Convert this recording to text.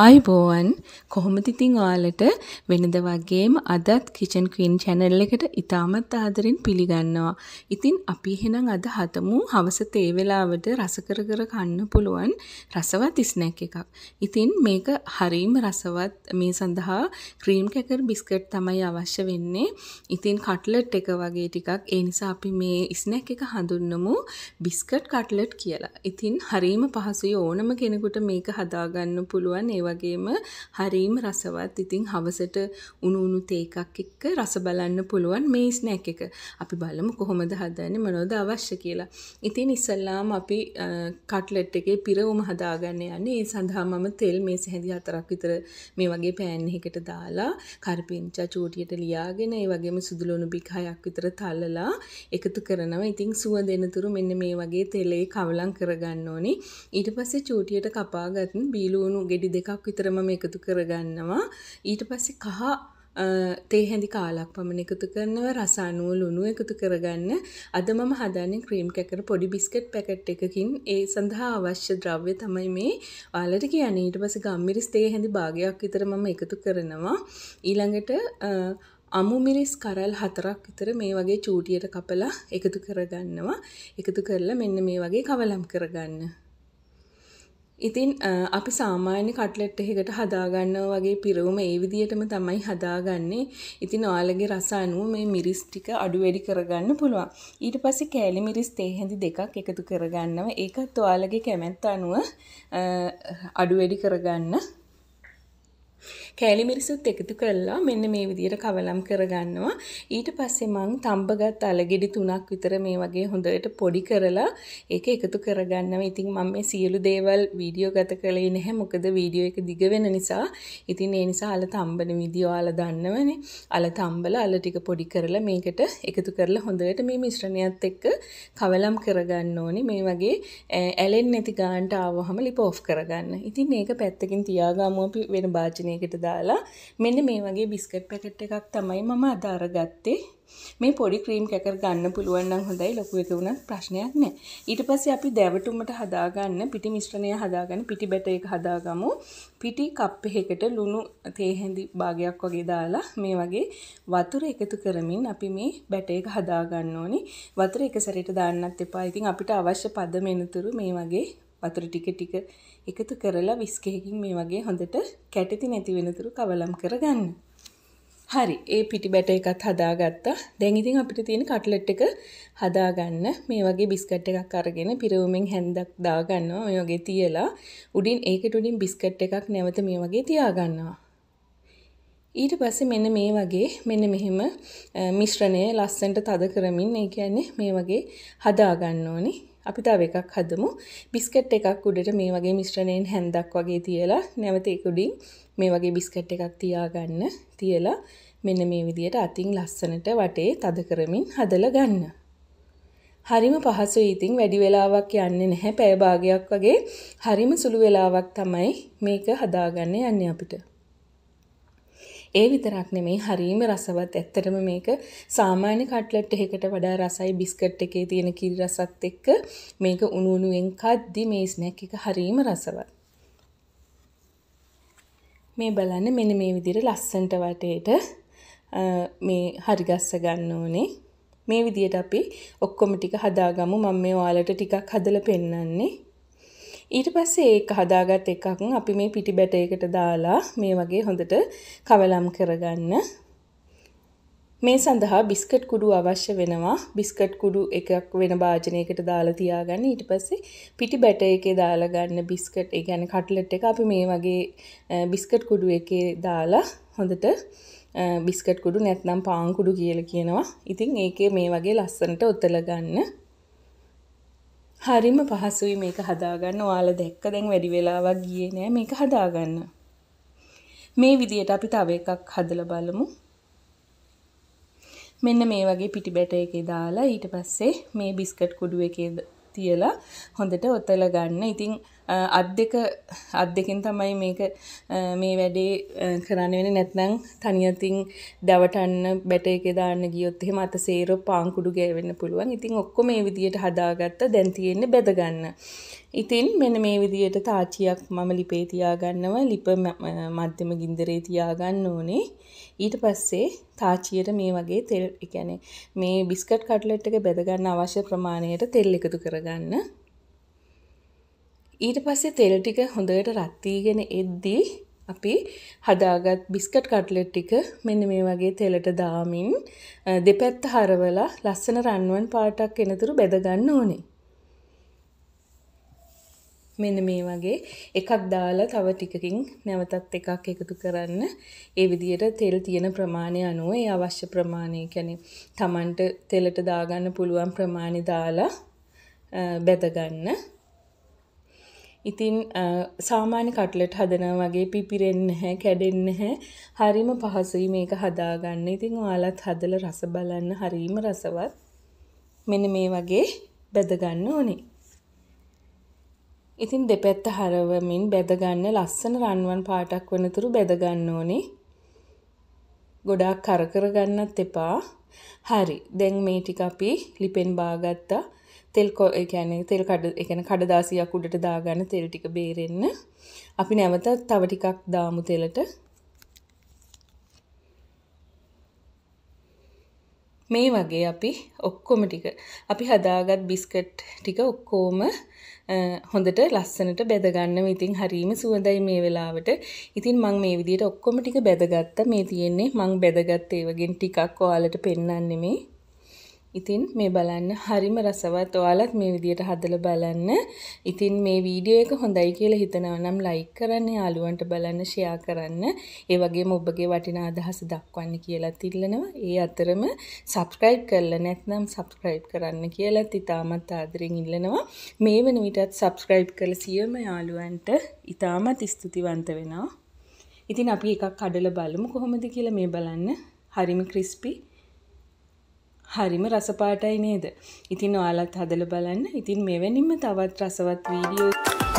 ආයිබෝවන් කොහොමද ඉතින් ඔයාලට වෙනද වගේම අදත් කිචන් ක්වීන් channel එකට ඉතාමත් ආදරෙන් පිළිගන්නවා. ඉතින් අපි එහෙනම් අද හතමු හවස තේ වෙලාවට රස කර කර කන්න පුළුවන් රසවත් ස්නැක් එකක්. ඉතින් මේක හරීම රසවත් මේ සඳහා ක්‍රීම් කැකර් බිස්කට් තමයි අවශ්‍ය වෙන්නේ. ඉතින් කට්ලට් එක වගේ ටිකක් ඒ නිසා අපි මේ ස්නැක් එක හඳුන්වමු බිස්කට් කට්ලට් කියලා. ඉතින් හරීම පහසුයි ඕනම කෙනෙකුට මේක හදාගන්න පුළුවන් ඒ වගේම හරීම රසවත් ඉතින් හවසට උණු උණු තේ එකක් එක්ක රස බලන්න පුළුවන් මේ ස්නැක් එක. අපි බලමු කොහොමද හදන්නේ මොනවද අවශ්‍ය කියලා. ඉතින් ඉස්සල්ලාම අපි කට්ලට් එකේ පිරවුම හදාගන්න යන්නේ. ඒ සඳහා මම තෙල් මේ සැහැඳි හතරක් විතර මේ වගේ පෑන් එකකට දාලා කරපිංචා චූටියට ලියාගෙන ඒ වගේම සුදු ලුණු බික් හයක් විතර තලලා එකතු කරනවා. ඉතින් සුවඳ එනතුරු මෙන්න මේ වගේ තෙලේ කවලම් කරගන්න ඕනේ. ඊට පස්සේ චූටියට කපාගත් බීලුණු ගෙඩි දෙකක් ගානක් විතරම එකතු කරගන්නවා ඊට පස්සේ කහ තේහැඳි කාලක් පමණ එකතු කරනව රසානුව ලුණු එකතු කරගන්න අද මම හදන්නේ ක්‍රීම් කැකර පොඩි බිස්කට් පැකට් එකකින් ඒ සඳහා අවශ්‍ය ද්‍රව්‍ය තමයි මේ ඔයාලට කියන්නේ ඊට පස්සේ ගම්මිරිස් තේහැඳි භාගයක් විතර මම එකතු කරනවා ඊළඟට අමුමිරිස් කරල් හතරක් විතර මේ වගේ චූටියට කපලා එකතු කරගන්නවා එකතු කරලා මෙන්න මේ වගේ කවලම් කරගන්න ඉතින් අපි සාමාන්‍ය කට්ලට් එකකට හදාගන්නවා වගේ පිරවුම ඒ විදිහටම තමයි හදාගන්නේ. ඉතින් ඔයාලගේ රස අනුව මේ මිරිස් ටික අඩු වැඩි කරගන්න පුළුවන්. ඊට පස්සේ කෑලි මිරිස් තේ හැඳි දෙකක් එකතු කරගන්නවා. ඒකත් ඔයාලගේ කැමැත්ත අනුව අඩු වැඩි කරගන්න කෑලිමිරිසුත් එකතු කරලා මෙන්න මේ විදිහට කවලම් කරගන්නවා. ඊට පස්සේ මං තඹගත් අලගෙඩි තුනක් විතර මේ වගේ හොඳට පොඩි කරලා ඒක එකතු කරගන්නවා. ඉතින් මම මේ සියලු දේවල් වීඩියෝ ගත කළේ නැහැ. මොකද වීඩියෝ එක දිග වෙන නිසා. ඉතින් ඒ නිසා අල තඹන විදිය ඔයාලා දන්නවනේ. අල තඹලා අල ටික පොඩි කරලා මේකට එකතු කරලා හොඳට මේ මිශ්‍රණයත් එක්ක කවලම් කරගන්න ඕනේ. මේ වගේ ඇලෙන්නේ නැති ගානට ආවහම ලිප ඔෆ් කරගන්න. ඉතින් මේක පැත්තකින් තියාගමු අපි වෙන භාජනයකට දාලා මෙන්න මේ වගේ බිස්කට් පැකට් එකක් තමයි මම අද අරගත්තේ මේ පොඩි ක්‍රීම් කැකර ගන්න පුළුවන් නම් හොඳයි ලොකු එක වුණත් ප්‍රශ්නයක් නැහැ. ඊට පස්සේ අපි දැවටුමට හදාගන්න පිටි මිශ්‍රණය හදාගන්න පිටි බැට එක හදාගමු. පිටි කප් එකකට ලුණු තේ හැඳි භාගයක් වගේ දාලා මේ වගේ වතුර එකතු කරමින් අපි මේ බැට එක හදාගන්න ඕනි. වතුර එක සැරේට දාන්නත් එපා. ඉතින් අපිට අවශ්‍ය පද මෙනතුරු මේ වගේ වතුර ටික ටික එකතු කරලා විස්කයකින් මේ වගේ හොඳට කැටති නැති වෙනතුරු කවලම් කරගන්න. හරි ඒ පිටි බැට එකත් හදාගත්තා. දැන් ඉතින් අපිට තියෙන කට්ලට් එක හදාගන්න මේ වගේ බිස්කට් එකක් අරගෙන පිරවුමෙන් හැන්දක් දාගන්නවා. ඔය වගේ තියලා උඩින් ඒකට උඩින් බිස්කට් එකක් නැවත මේ වගේ තියාගන්නවා. ඊට පස්සේ මෙන්න මේ වගේ මෙන්න මෙහෙම මිශ්‍රණය ලස්සනට තද කරමින් ඒ කියන්නේ මේ වගේ හදා ගන්න ඕනේ. අපි තව එකක් හදමු බිස්කට් එකක් උඩට මේ වගේ මිශ්‍රණයෙන් හැන්දක් වගේ තියලා නැවත ඒක උඩින් මේ වගේ බිස්කට් එකක් තියාගන්න තියලා මෙන්න මේ විදියට අතින් ලස්සනට වටේ තද කරමින් හදලා ගන්න. හරිම පහසුයි ඉතින් වැඩි වෙලාවක් යන්නේ නැහැ පැය භාගයක් වගේ හරිම සුළු වෙලාවක් තමයි මේක හදාගන්න යන්නේ අපිට. ඒ විතරක් නෙමෙයි හරීම රසවත්. ඇත්තටම මේක සාමාන්‍ය කට්ලට් එකකට වඩා රසයි බිස්කට් එකේ තියෙන කිරි රසත් එක්ක මේක උණු උණුෙන් කද්දි මේ ස්නැක් එක හරීම රසවත්. මේ බලන්න මෙන්න මේ විදිහට ලස්සන්ට වටේට මේ හරිගස්ස ගන්න ඕනේ. මේ විදිහට අපි ඔක්කොම ටික හදාගමු. මම මේ ඔයාලට ටිකක් හදලා පෙන්නන්නේ. ඊට පස්සේ ඒක හදාගත් එකක් අපි මේ පිටි බැටයකට දාලා මේ වගේ හොඳට කවලම් කරගන්න මේ සඳහා බිස්කට් කුඩු අවශ්‍ය වෙනවා බිස්කට් කුඩු එකක් වෙන භාජනයකට දාලා තියාගන්න ඊට පස්සේ පිටි බැට එකේ දාලා ගන්න බිස්කට් ඒ කියන්නේ කට්ලට් එක අපි මේ වගේ බිස්කට් කුඩු එකේ දාලා හොඳට බිස්කට් කුඩු නැත්නම් පාන් කුඩු කියලා කියනවා. ඉතින් ඒකේ මේ වගේ ලස්සනට ඔතල ගන්න. හරිම පහසුයි මේක හදාගන්න ඔයාලා දැක්ක දැන් වැඩි වෙලාවක් ගියේ නෑ මේක හදාගන්න. මේ විදියට අපි තව එකක් හදලා බලමු. මෙන්න මේ වගේ පිටි බැට එකේ දාලා ඊට පස්සේ මේ බිස්කට් කුඩු එකේ තියලා හොඳට ඔතල ගන්න. ඉතින් අත් දෙක අත් දෙකෙන් තමයි මේක මේ වැඩේ කරන්න වෙන්නේ නැත්නම් තනියතින් දවටන්න බැට එකේ දාන්න ගියොත් එහෙම අත සේර පාංකුඩු ගෑවෙන්න පුළුවන්. ඉතින් ඔක්කොම මේ විදියට හදාගත්ත දැන් තියෙන්නේ බෙද ගන්න. ඉතින් මෙන්න මේ විදියට තාච්චියක් මම ලිපේ තියාගන්නවා. ලිප මධ්‍යම ගින්දරේ තියාගන්න ඕනේ. ඊට පස්සේ තාච්චියට මේ වගේ තෙල් ඒ කියන්නේ මේ බිස්කට් කට්ලට් එක බෙද ගන්න අවශ්‍ය ප්‍රමාණයට තෙල් එකතු කරගන්න. ඊට පස්සේ තෙල් ටික හොඳට රත්වීගෙන එද්දී අපි හදාගත් බිස්කට් කට්ලට් ටික මෙන්න මේ වගේ තෙලට දාමින් දෙපැත්ත හරවලා ලස්සන රන්වන් පාටක් එනතුරු බෙදගන්න ඕනේ. මෙන්න මේ වගේ එකක් දාලා තව ටිකකින් නැවතත් එකක් එකතු කරන්න ඒ විදිහට තෙල් තියෙන ප්‍රමාණය අනුව ඒ අවශ්‍ය ප්‍රමාණය කියන්නේ Tamanට තෙලට දාගන්න පුළුවන් ප්‍රමාණය දාලා බෙදගන්න ඉතින් සාමාන්‍ය කට්ලට් හදනවා වගේ පිපිරෙන්නේ නැහැ, කැඩෙන්නේ නැහැ. හරිම පහසුයි මේක හදාගන්න. ඉතින් ඔයාලත් හදලා රස බලන්න හරිම රසවත්. මෙන්න මේ වගේ බෙද ගන්න ඕනේ. ඉතින් දෙපැත්ත හරවමින් බැදගන්න ලස්සන රන්වන් පාටක් වනතුරු බැදගන්න ඕනේ. ගොඩාක් කරකර ගන්නත් එපා. හරි. දැන් මේ ටික අපි ලිපෙන් බාගත්තා. තෙල්කෝ එකැන තෙල් කඩ එකන කඩදාසියක් උඩට දාගන්න තෙල් ටික බේරෙන්න අපි නැවතත් තව ටිකක් දාමු තෙලට මේ වගේ අපි ඔක්කොම ටික අපි හදාගත් බිස්කට් ටික ඔක්කෝම හොඳට ලස්සනට බැදගන්න ඉතින් හරීම සුවඳයි මේ වෙලාවට ඉතින් මං මේ විදියට ඔක්කොම ටික බැදගත්ත මේ තියෙන්නේ මං බැදගත් ඒවගෙන් ටිකක් ඔයාලට පෙන්වන්නෙමේ ඉතින් මේ බලන්න හරිම රසවත් ඔයාලත් මේ විදියට හදලා බලන්න. ඉතින් මේ වීඩියෝ එක හොඳයි කියලා හිතනවා නම් ලයික් කරන්න, යාළුවන්ට බලන්න, ෂෙයා කරන්න, ඒ වගේම ඔබගේ වටිනා අදහස් දක්වන්න කියලාත් ඉල්ලනවා. ඒ අතරම subscribe කරලා නැත්නම් subscribe කරන්න කියලාත් ඉතාමත් ආදරෙන් ඉල්ලනවා. මේ වෙන විටත් subscribe කරලා සියම යාළුවන්ට ඉතාමත් ස්තුතිවන්ත වෙනවා. ඉතින් අපි එකක් කඩලා බලමු කොහොමද කියලා මේ බලන්න. හරිම ක්‍රිස්පි හරිම රසපාටයි නේද? ඉතින් ඔයාලත් හදලා බලන්න. ඉතින් මෙවැනිම තවත් රසවත් වීඩියෝ